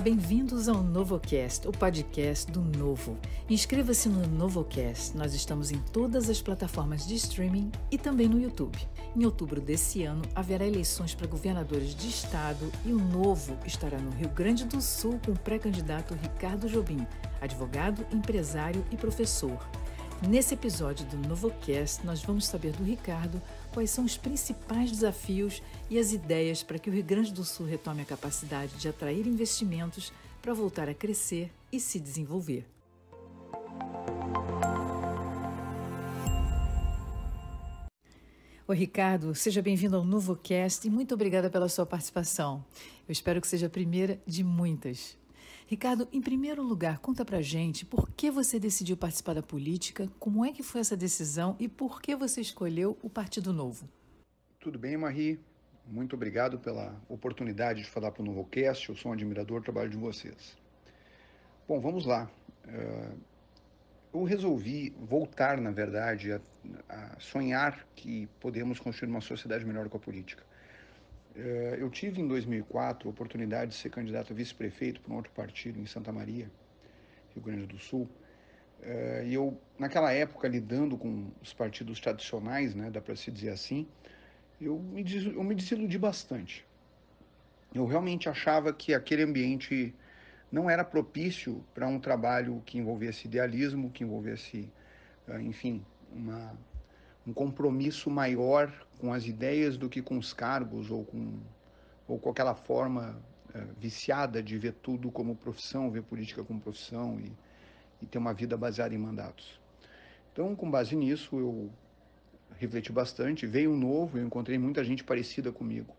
bem-vindos ao NovoCast, o podcast do Novo. Inscreva-se no NovoCast, nós estamos em todas as plataformas de streaming e também no YouTube. Em outubro desse ano, haverá eleições para governadores de estado e o Novo estará no Rio Grande do Sul com o pré-candidato Ricardo Jobim, advogado, empresário e professor. Nesse episódio do NovoCast, nós vamos saber do Ricardo quais são os principais desafios e as ideias para que o Rio Grande do Sul retome a capacidade de atrair investimentos para voltar a crescer e se desenvolver. Oi, Ricardo, seja bem-vindo ao novo cast e muito obrigada pela sua participação. Eu espero que seja a primeira de muitas. Ricardo, em primeiro lugar, conta pra gente por que você decidiu participar da política, como é que foi essa decisão e por que você escolheu o Partido Novo. Tudo bem, Marie? Muito obrigado pela oportunidade de falar para o Novocast. Eu sou um admirador do trabalho de vocês. Bom, vamos lá. Eh, eu resolvi voltar, na verdade, a, sonhar que podemos construir uma sociedade melhor com a política. Eh, eu tive em 2004 a oportunidade de ser candidato a vice-prefeito por um outro partido em Santa Maria, Rio Grande do Sul. Eh, e eu, naquela época, lidando com os partidos tradicionais, né, dá para se dizer assim, eu me, eu me desiludi bastante. Eu realmente achava que aquele ambiente não era propício para um trabalho que envolvesse idealismo, que envolvesse, eh, enfim, uma um compromisso maior com as ideias do que com os cargos ou com, ou com aquela forma é, viciada de ver tudo como profissão, ver política como profissão e, e ter uma vida baseada em mandatos. Então, com base nisso, eu refleti bastante, veio um novo, eu encontrei muita gente parecida comigo.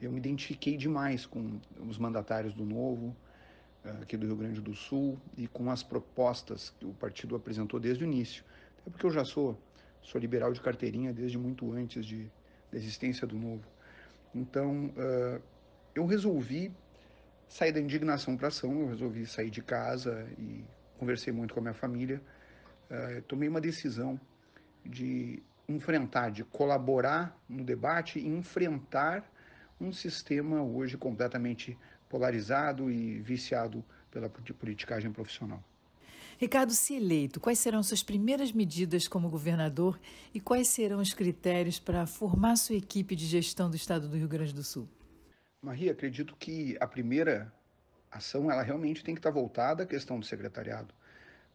Eu me identifiquei demais com os mandatários do novo, eh, aqui do Rio Grande do Sul, e com as propostas que o partido apresentou desde o início. Até porque eu já sou sou liberal de carteirinha desde muito antes de, da existência do novo. Então, uh, eu resolvi sair da indignação para ação, eu resolvi sair de casa e conversei muito com a minha família. Uh, tomei uma decisão de enfrentar, de colaborar no debate e enfrentar um sistema hoje completamente polarizado e viciado pela politicagem profissional. Ricardo, se eleito, quais serão suas primeiras medidas como governador e quais serão os critérios para formar sua equipe de gestão do Estado do Rio Grande do Sul? Maria, acredito que a primeira ação ela realmente tem que estar voltada à questão do secretariado.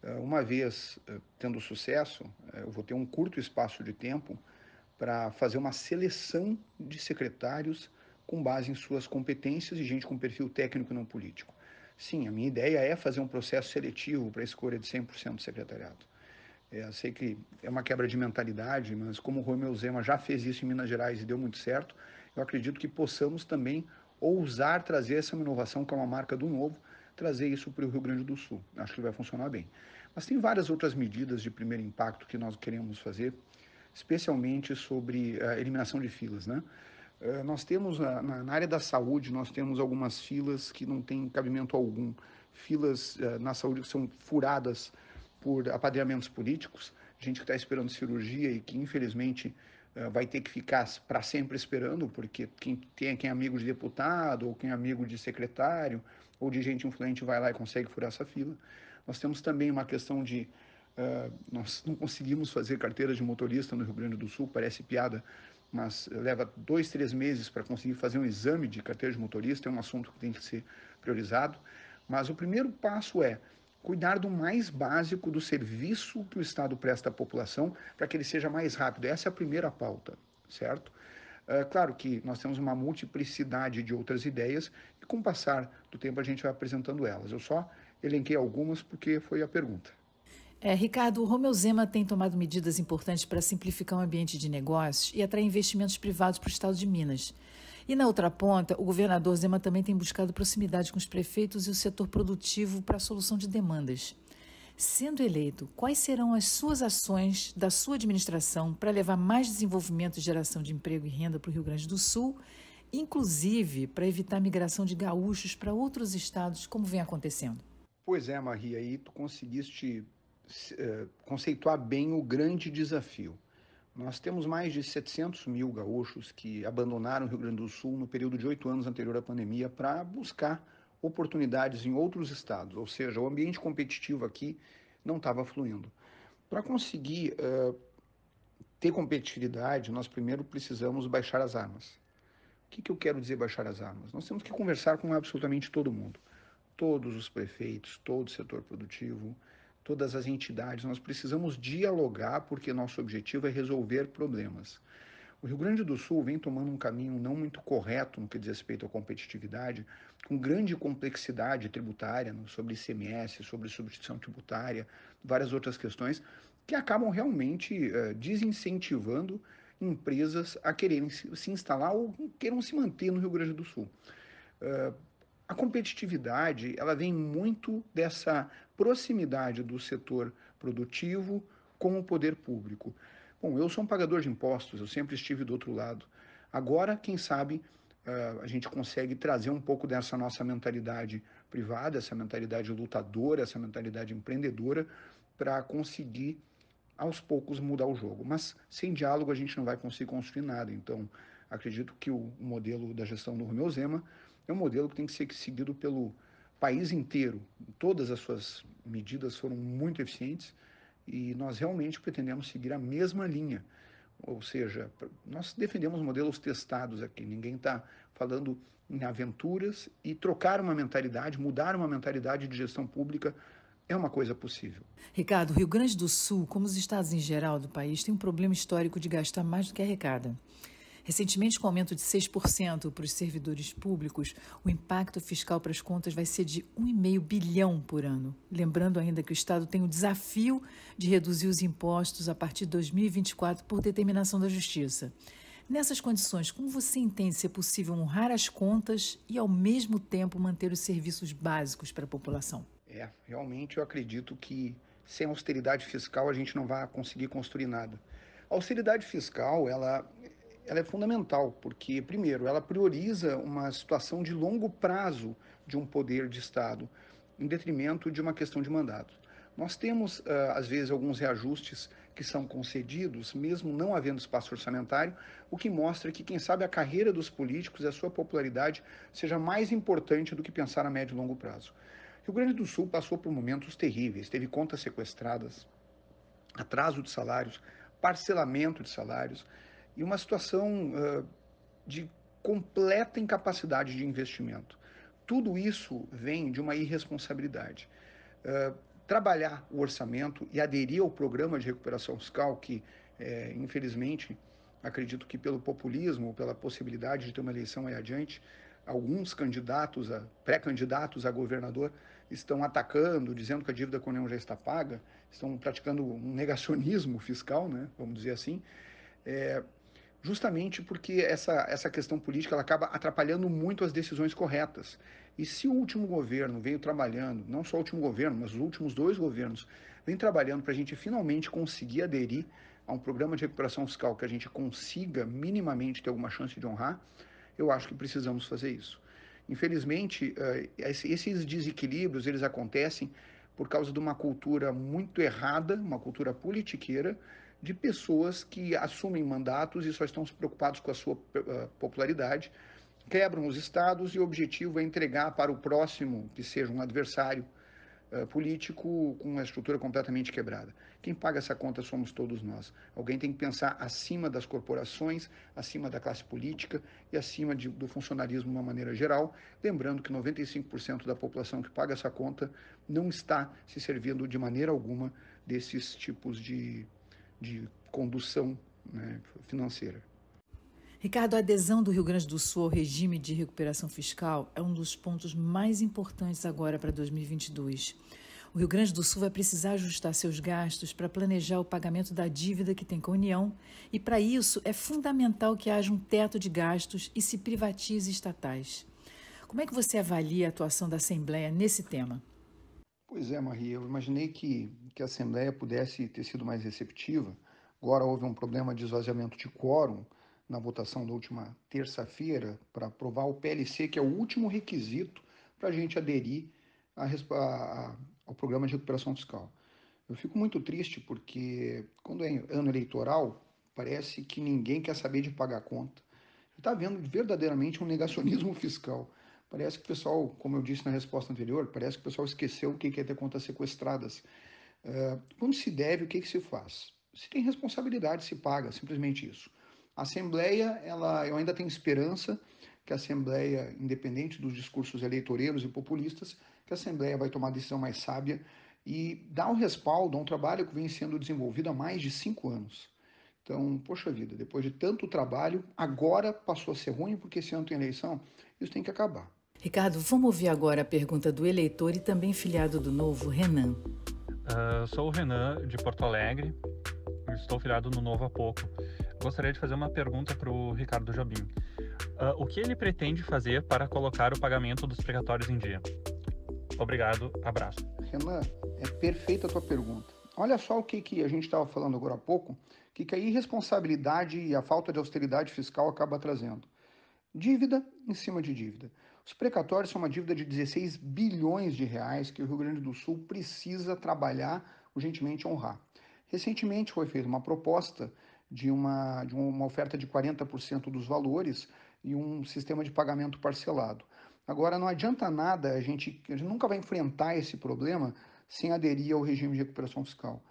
Ah, uma vez ah, tendo sucesso, ah, eu vou ter um curto espaço de tempo para fazer uma seleção de secretários com base em suas competências e gente com perfil técnico e não político. Sim, a minha ideia é fazer um processo seletivo para a escolha de 100% do secretariado. É, sei que é uma quebra de mentalidade, mas como o Romeu Zema já fez isso em Minas Gerais e deu muito certo, eu acredito que possamos também ousar trazer essa inovação, que é uma marca do novo, trazer isso para o Rio Grande do Sul. Acho que vai funcionar bem. Mas tem várias outras medidas de primeiro impacto que nós queremos fazer, especialmente sobre a eh, eliminação de filas, né? Eh, nós temos, na, na área da saúde, nós temos algumas filas que não têm cabimento algum. Filas eh, na saúde que são furadas por apadrinhamentos políticos, gente que está esperando cirurgia e que, infelizmente, eh, vai ter que ficar para sempre esperando, porque quem, tem, quem é amigo de deputado, ou quem é amigo de secretário, ou de gente influente vai lá e consegue furar essa fila. Nós temos também uma questão de. Uh, nós não conseguimos fazer carteira de motorista no Rio Grande do Sul, parece piada, mas leva dois, três meses para conseguir fazer um exame de carteira de motorista, é um assunto que tem que ser priorizado. Mas o primeiro passo é cuidar do mais básico do serviço que o Estado presta à população para que ele seja mais rápido. Essa é a primeira pauta, certo? É claro que nós temos uma multiplicidade de outras ideias e com o passar do tempo a gente vai apresentando elas. Eu só elenquei algumas porque foi a pergunta. É, Ricardo, o Romeu Zema tem tomado medidas importantes para simplificar o ambiente de negócios e atrair investimentos privados para o estado de Minas. E na outra ponta, o governador Zema também tem buscado proximidade com os prefeitos e o setor produtivo para a solução de demandas. Sendo eleito, quais serão as suas ações da sua administração para levar mais desenvolvimento e geração de emprego e renda para o Rio Grande do Sul, inclusive para evitar a migração de gaúchos para outros estados, como vem acontecendo? Pois é, Maria, aí tu conseguiste eh, conceituar bem o grande desafio. Nós temos mais de 700 mil gaúchos que abandonaram o Rio Grande do Sul no período de oito anos anterior à pandemia para buscar oportunidades em outros estados, ou seja, o ambiente competitivo aqui não estava fluindo. Para conseguir uh, ter competitividade, nós primeiro precisamos baixar as armas. O que, que eu quero dizer baixar as armas? Nós temos que conversar com absolutamente todo mundo, todos os prefeitos, todo o setor produtivo, todas as entidades. Nós precisamos dialogar porque nosso objetivo é resolver problemas. O Rio Grande do Sul vem tomando um caminho não muito correto no que diz respeito à competitividade, com grande complexidade tributária né, sobre ICMS, sobre substituição tributária, várias outras questões que acabam realmente uh, desincentivando empresas a quererem se, se instalar ou queiram se manter no Rio Grande do Sul. Uh, a competitividade ela vem muito dessa proximidade do setor produtivo com o poder público. Bom, eu sou um pagador de impostos, eu sempre estive do outro lado. Agora, quem sabe, eh, a gente consegue trazer um pouco dessa nossa mentalidade privada, essa mentalidade lutadora, essa mentalidade empreendedora, para conseguir aos poucos mudar o jogo. Mas sem diálogo a gente não vai conseguir construir nada. Então, acredito que o modelo da gestão do Romeu Zema é um modelo que tem que ser seguido pelo país inteiro. Todas as suas medidas foram muito eficientes e nós realmente pretendemos seguir a mesma linha. Ou seja, nós defendemos modelos testados aqui, ninguém está falando em aventuras e trocar uma mentalidade, mudar uma mentalidade de gestão pública é uma coisa possível. Ricardo, Rio Grande do Sul, como os estados em geral do país, tem um problema histórico de gastar mais do que arrecada. Recentemente, com aumento de 6% para os servidores públicos, o impacto fiscal para as contas vai ser de 1,5 bilhão por ano. Lembrando ainda que o Estado tem o desafio de reduzir os impostos a partir de 2024 por determinação da Justiça. Nessas condições, como você entende ser possível honrar as contas e, ao mesmo tempo, manter os serviços básicos para a população? É, realmente eu acredito que sem austeridade fiscal a gente não vai conseguir construir nada. A austeridade fiscal, ela ela é fundamental, porque, primeiro, ela prioriza uma situação de longo prazo de um poder de Estado, em detrimento de uma questão de mandato. Nós temos, ah, às vezes, alguns reajustes que são concedidos, mesmo não havendo espaço orçamentário, o que mostra que, quem sabe, a carreira dos políticos e a sua popularidade seja mais importante do que pensar a médio e longo prazo. Rio Grande do Sul passou por momentos terríveis, teve contas sequestradas, atraso de salários, parcelamento de salários, e uma situação uh, de completa incapacidade de investimento. Tudo isso vem de uma irresponsabilidade. Uh, trabalhar o orçamento e aderir ao programa de recuperação fiscal, que, é, infelizmente, acredito que pelo populismo, pela possibilidade de ter uma eleição aí adiante, alguns candidatos, pré-candidatos a governador, estão atacando, dizendo que a dívida com a União já está paga, estão praticando um negacionismo fiscal, né, vamos dizer assim. É, justamente porque essa, essa questão política ela acaba atrapalhando muito as decisões corretas. E se o último governo veio trabalhando, não só o último governo, mas os últimos dois governos, vem trabalhando para a gente finalmente conseguir aderir a um programa de recuperação fiscal que a gente consiga minimamente ter alguma chance de honrar, eu acho que precisamos fazer isso. Infelizmente, eh, esses desequilíbrios eles acontecem por causa de uma cultura muito errada, uma cultura politiqueira, de pessoas que assumem mandatos e só estão preocupados com a sua eh, popularidade, quebram os estados e o objetivo é entregar para o próximo, que seja um adversário eh, político, com uma estrutura completamente quebrada. Quem paga essa conta somos todos nós. Alguém tem que pensar acima das corporações, acima da classe política e acima de, do funcionarismo de uma maneira geral, lembrando que 95% da população que paga essa conta não está se servindo de maneira alguma desses tipos de de condução né, financeira. Ricardo, a adesão do Rio Grande do Sul ao regime de recuperação fiscal é um dos pontos mais importantes agora para 2022. O Rio Grande do Sul vai precisar ajustar seus gastos para planejar o pagamento da dívida que tem com a União, e para isso é fundamental que haja um teto de gastos e se privatize estatais. Como é que você avalia a atuação da Assembleia nesse tema? Pois é, Maria, eu imaginei que, que a Assembleia pudesse ter sido mais receptiva. Agora houve um problema de esvaziamento de quórum na votação da última terça-feira para aprovar o PLC, que é o último requisito para a gente aderir a, a, ao programa de recuperação fiscal. Eu fico muito triste porque, quando é ano eleitoral, parece que ninguém quer saber de pagar conta. Está havendo verdadeiramente um negacionismo fiscal. Parece que o pessoal, como eu disse na resposta anterior, parece que o pessoal esqueceu o que é ter contas sequestradas. quando é, se deve, o que, é que se faz? Se tem responsabilidade, se paga, simplesmente isso. A Assembleia, ela, eu ainda tenho esperança que a Assembleia, independente dos discursos eleitoreiros e populistas, que a Assembleia vai tomar a decisão mais sábia e dar um respaldo a um trabalho que vem sendo desenvolvido há mais de cinco anos. Então, poxa vida, depois de tanto trabalho, agora passou a ser ruim porque esse ano tem eleição, isso tem que acabar. Ricardo, vamos ouvir agora a pergunta do eleitor e também filiado do Novo, Renan. Uh, sou o Renan, de Porto Alegre. Estou filiado no Novo há pouco. Gostaria de fazer uma pergunta para o Ricardo Jobim. Uh, o que ele pretende fazer para colocar o pagamento dos precatórios em dia? Obrigado, abraço. Renan, é perfeita a tua pergunta. Olha só o que, que a gente estava falando agora há pouco, que, que a irresponsabilidade e a falta de austeridade fiscal acaba trazendo. Dívida em cima de dívida. Os precatórios são uma dívida de 16 bilhões de reais que o Rio Grande do Sul precisa trabalhar urgentemente honrar. Recentemente foi feita uma proposta de uma, de uma oferta de 40% dos valores e um sistema de pagamento parcelado. Agora, não adianta nada, a gente, a gente nunca vai enfrentar esse problema sem aderir ao regime de recuperação fiscal,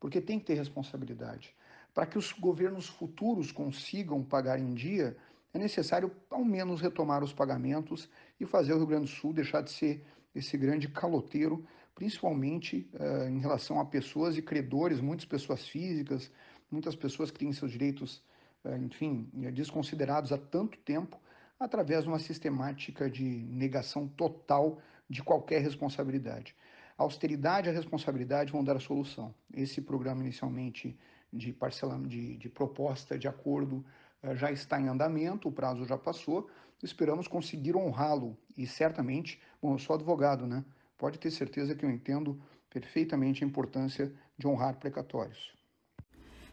porque tem que ter responsabilidade. Para que os governos futuros consigam pagar em dia, é necessário, ao menos, retomar os pagamentos e fazer o Rio Grande do Sul deixar de ser esse grande caloteiro, principalmente uh, em relação a pessoas e credores, muitas pessoas físicas, muitas pessoas que têm seus direitos, uh, enfim, desconsiderados há tanto tempo, através de uma sistemática de negação total de qualquer responsabilidade. A austeridade e a responsabilidade vão dar a solução. Esse programa, inicialmente, de, parcelamento, de, de proposta de acordo eh, já está em andamento, o prazo já passou, esperamos conseguir honrá-lo e certamente, bom, eu sou advogado, né? Pode ter certeza que eu entendo perfeitamente a importância de honrar precatórios.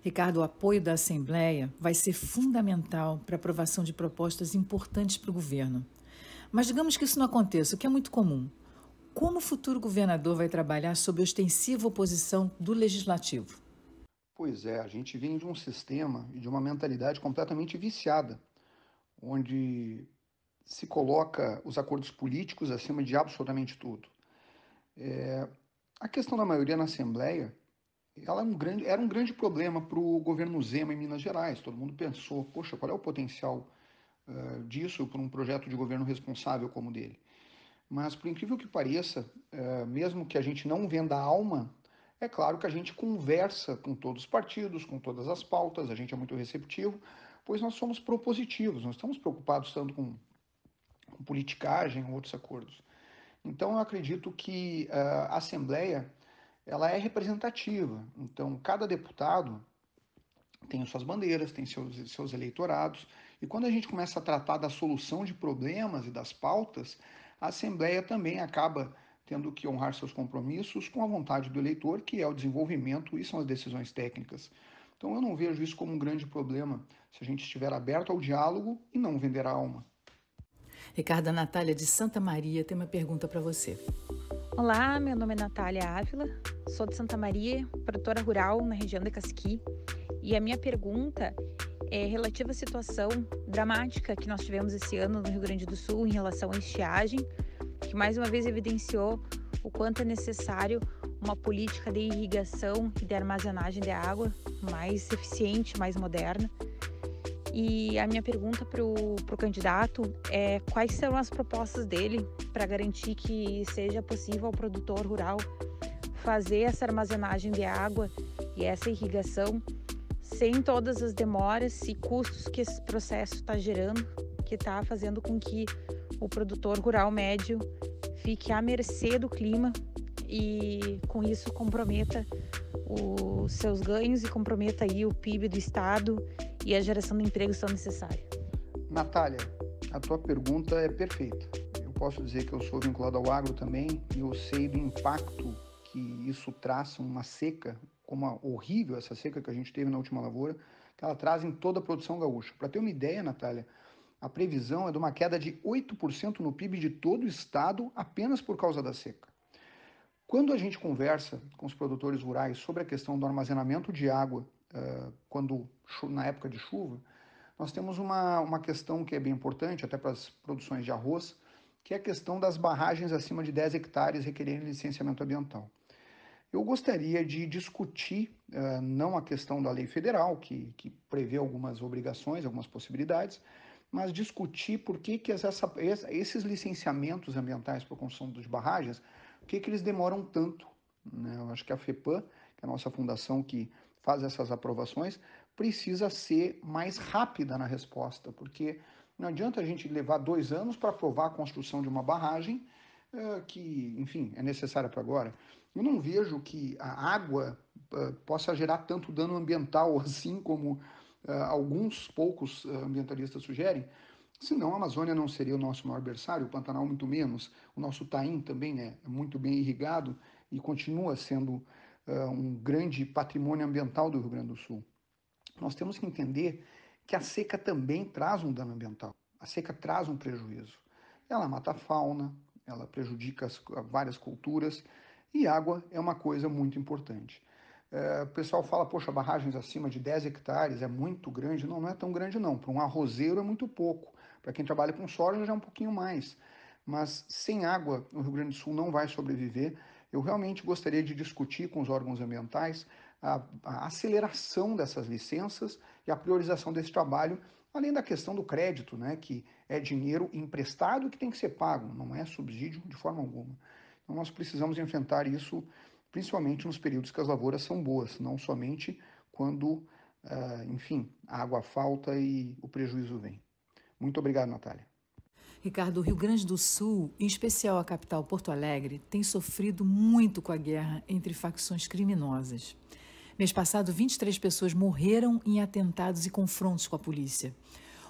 Ricardo, o apoio da Assembleia vai ser fundamental para a aprovação de propostas importantes para o governo. Mas digamos que isso não aconteça, o que é muito comum. Como o futuro governador vai trabalhar sob ostensiva oposição do legislativo? Pois é, a gente vem de um sistema e de uma mentalidade completamente viciada, onde se coloca os acordos políticos acima de absolutamente tudo. É, a questão da maioria na Assembleia ela é um grande, era um grande problema para o governo Zema em Minas Gerais. Todo mundo pensou, poxa, qual é o potencial uh, disso para um projeto de governo responsável como o dele? Mas, por incrível que pareça, uh, mesmo que a gente não venda a alma é claro que a gente conversa com todos os partidos, com todas as pautas, a gente é muito receptivo, pois nós somos propositivos, nós estamos preocupados tanto com, com politicagem, com outros acordos. Então, eu acredito que ah, a Assembleia ela é representativa. Então, cada deputado tem suas bandeiras, tem seus, seus eleitorados, e quando a gente começa a tratar da solução de problemas e das pautas, a Assembleia também acaba tendo que honrar seus compromissos com a vontade do eleitor, que é o desenvolvimento e são as decisões técnicas. Então eu não vejo isso como um grande problema se a gente estiver aberto ao diálogo e não vender a alma. Ricardo Natália de Santa Maria tem uma pergunta para você. Olá, meu nome é Natália Ávila, sou de Santa Maria, produtora rural na região de Casqui, e a minha pergunta é relativa à situação dramática que nós tivemos esse ano no Rio Grande do Sul em relação à estiagem, que mais uma vez evidenciou o quanto é necessário uma política de irrigação e de armazenagem de água mais eficiente, mais moderna. E a minha pergunta para o candidato é quais serão as propostas dele para garantir que seja possível ao produtor rural fazer essa armazenagem de água e essa irrigação sem todas as demoras e custos que esse processo está gerando, que está fazendo com que o produtor rural médio fique à mercê do clima e com isso comprometa os seus ganhos e comprometa aí o PIB do estado e a geração de empregos tão necessária. Natália, a tua pergunta é perfeita. Eu posso dizer que eu sou vinculado ao agro também e eu sei do impacto que isso traz uma seca, como a horrível essa seca que a gente teve na última lavoura, que ela traz em toda a produção gaúcha. Para ter uma ideia, Natália, a previsão é de uma queda de 8% no PIB de todo o estado apenas por causa da seca. Quando a gente conversa com os produtores rurais sobre a questão do armazenamento de água uh, quando na época de chuva, nós temos uma, uma questão que é bem importante, até para as produções de arroz, que é a questão das barragens acima de 10 hectares requerendo licenciamento ambiental. Eu gostaria de discutir uh, não a questão da lei federal, que, que prevê algumas obrigações, algumas possibilidades, mas discutir por que, que essa, esses licenciamentos ambientais para construção de barragens, por que, que eles demoram tanto. Né? Eu acho que a FEPAM, que é a nossa fundação que faz essas aprovações, precisa ser mais rápida na resposta, porque não adianta a gente levar dois anos para aprovar a construção de uma barragem eh, que, enfim, é necessária para agora. Eu não vejo que a água eh, possa gerar tanto dano ambiental assim como eh, alguns poucos eh, ambientalistas sugerem, Senão a Amazônia não seria o nosso maior adversário, o Pantanal muito menos, o nosso Taim também né, é muito bem irrigado e continua sendo uh, um grande patrimônio ambiental do Rio Grande do Sul. Nós temos que entender que a seca também traz um dano ambiental, a seca traz um prejuízo. Ela mata a fauna, ela prejudica as, várias culturas e água é uma coisa muito importante. É, o pessoal fala, poxa, barragens acima de 10 hectares é muito grande. Não, não é tão grande não. Para um arrozeiro é muito pouco. Para quem trabalha com soja já é um pouquinho mais. Mas sem água, o Rio Grande do Sul não vai sobreviver. Eu realmente gostaria de discutir com os órgãos ambientais a, a aceleração dessas licenças e a priorização desse trabalho, além da questão do crédito, né, que é dinheiro emprestado que tem que ser pago, não é subsídio de forma alguma. Então nós precisamos enfrentar isso principalmente nos períodos que as lavouras são boas, não somente quando, ah, enfim, a água falta e o prejuízo vem. Muito obrigado, Natália. Ricardo, o Rio Grande do Sul, em especial a capital Porto Alegre, tem sofrido muito com a guerra entre facções criminosas. Mês passado, 23 pessoas morreram em atentados e confrontos com a polícia.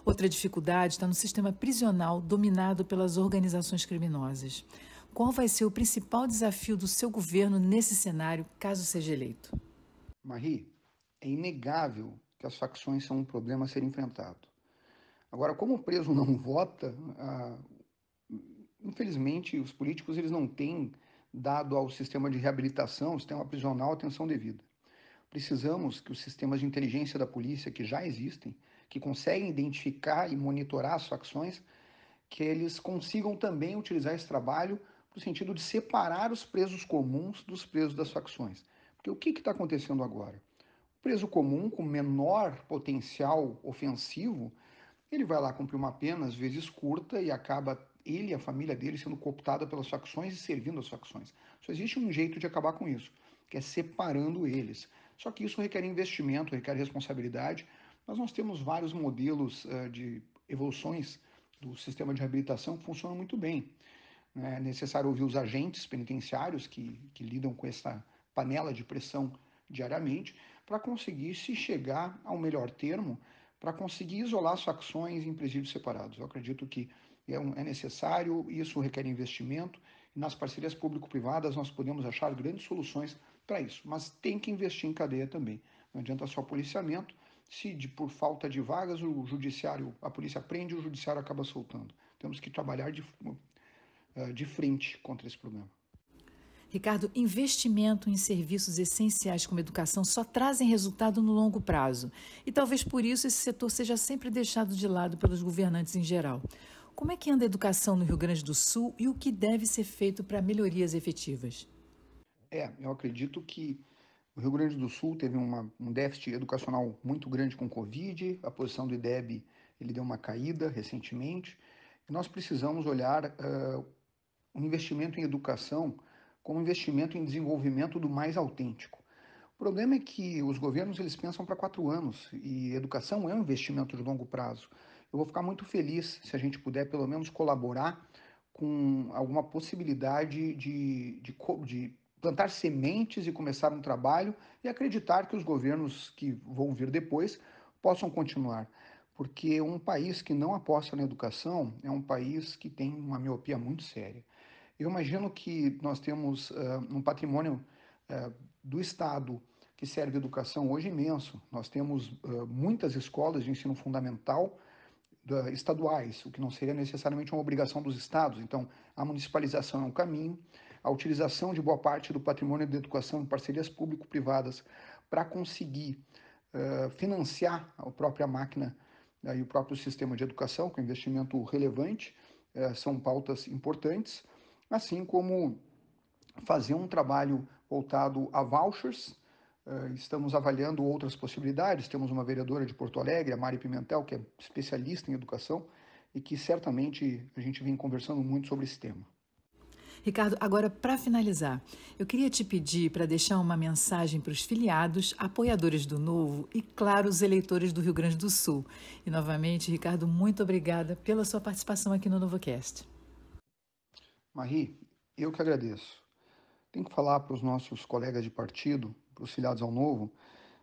Outra dificuldade está no sistema prisional dominado pelas organizações criminosas. Qual vai ser o principal desafio do seu governo nesse cenário, caso seja eleito? Marie, é inegável que as facções são um problema a ser enfrentado. Agora, como o preso não vota, ah, infelizmente os políticos eles não têm dado ao sistema de reabilitação, ao sistema prisional, atenção devida. Precisamos que os sistemas de inteligência da polícia que já existem, que conseguem identificar e monitorar as facções, que eles consigam também utilizar esse trabalho no sentido de separar os presos comuns dos presos das facções. Porque o que está acontecendo agora? O preso comum, com menor potencial ofensivo, ele vai lá cumprir uma pena, às vezes curta, e acaba ele e a família dele sendo cooptada pelas facções e servindo as facções. Só existe um jeito de acabar com isso, que é separando eles. Só que isso requer investimento, requer responsabilidade, mas nós temos vários modelos eh, de evoluções do sistema de reabilitação que funcionam muito bem. É necessário ouvir os agentes penitenciários que, que lidam com essa panela de pressão diariamente para conseguir se chegar ao melhor termo para conseguir isolar facções em presídios separados. Eu acredito que é, um, é necessário, isso requer investimento, e nas parcerias público-privadas nós podemos achar grandes soluções para isso, mas tem que investir em cadeia também. Não adianta só policiamento, se de, por falta de vagas o judiciário, a polícia prende, o judiciário acaba soltando. Temos que trabalhar de, ah, de frente contra esse problema. Ricardo, investimento em serviços essenciais como educação só trazem resultado no longo prazo. E talvez por isso esse setor seja sempre deixado de lado pelos governantes em geral. Como é que anda a educação no Rio Grande do Sul e o que deve ser feito para melhorias efetivas? É, eu acredito que o Rio Grande do Sul teve uma, um déficit educacional muito grande com o Covid, a posição do IDEB ele deu uma caída recentemente. E nós precisamos olhar uh, um investimento em educação como investimento em desenvolvimento do mais autêntico. O problema é que os governos eles pensam para quatro anos e educação é um investimento de longo prazo. Eu vou ficar muito feliz se a gente puder pelo menos colaborar com alguma possibilidade de, de, de plantar sementes e começar um trabalho e acreditar que os governos que vão vir depois possam continuar. Porque um país que não aposta na educação é um país que tem uma miopia muito séria. Eu imagino que nós temos uh, um patrimônio uh, do Estado que serve educação hoje imenso. Nós temos uh, muitas escolas de ensino fundamental estaduais, o que não seria necessariamente uma obrigação dos estados. Então, a municipalização é um caminho, a utilização de boa parte do patrimônio da educação em parcerias público-privadas para conseguir uh, financiar a própria máquina e o próprio sistema de educação, com é investimento relevante, são pautas importantes assim como fazer um trabalho voltado a vouchers. Eh, estamos avaliando outras possibilidades. Temos uma vereadora de Porto Alegre, a Mari Pimentel, que é especialista em educação e que certamente a gente vem conversando muito sobre esse tema. Ricardo, agora para finalizar, eu queria te pedir para deixar uma mensagem para os filiados, apoiadores do Novo e, claro, os eleitores do Rio Grande do Sul. E novamente, Ricardo, muito obrigada pela sua participação aqui no NovoCast. Marie, eu que agradeço. Tenho que falar para os nossos colegas de partido, para os filiados ao Novo,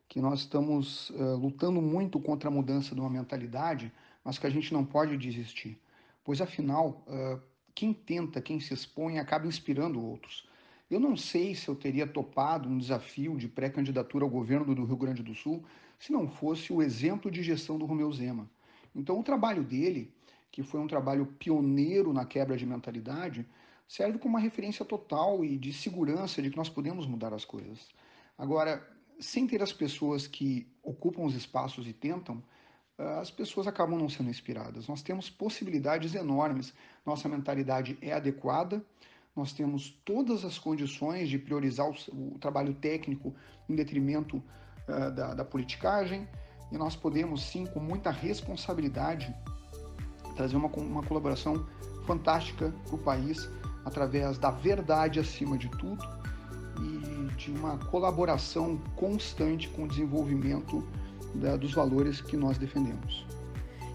que nós estamos uh, lutando muito contra a mudança de uma mentalidade, mas que a gente não pode desistir. Pois, afinal, uh, quem tenta, quem se expõe, acaba inspirando outros. Eu não sei se eu teria topado um desafio de pré-candidatura ao governo do Rio Grande do Sul se não fosse o exemplo de gestão do Romeu Zema. Então, o trabalho dele que foi um trabalho pioneiro na quebra de mentalidade, serve como uma referência total e de segurança de que nós podemos mudar as coisas. Agora, sem ter as pessoas que ocupam os espaços e tentam, ah, as pessoas acabam não sendo inspiradas. Nós temos possibilidades enormes, nossa mentalidade é adequada, nós temos todas as condições de priorizar o, o trabalho técnico em detrimento uh, da, da politicagem e nós podemos, sim, com muita responsabilidade, trazer uma, uma colaboração fantástica para o país através da verdade acima de tudo e de uma colaboração constante com o desenvolvimento da, dos valores que nós defendemos.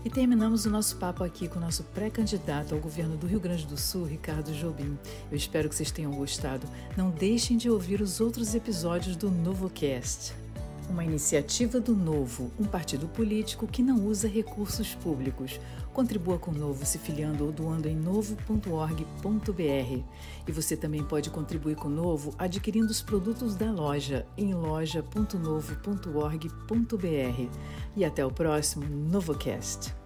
E terminamos o nosso papo aqui com o nosso pré-candidato ao governo do Rio Grande do Sul, Ricardo Jobim. Eu espero que vocês tenham gostado. Não deixem de ouvir os outros episódios do NovoCast uma iniciativa do Novo, um partido político que não usa recursos públicos. Contribua com o Novo se filiando ou doando em novo.org.br. E você também pode contribuir com o Novo adquirindo os produtos da loja em loja.novo.org.br. E até o próximo NovoCast.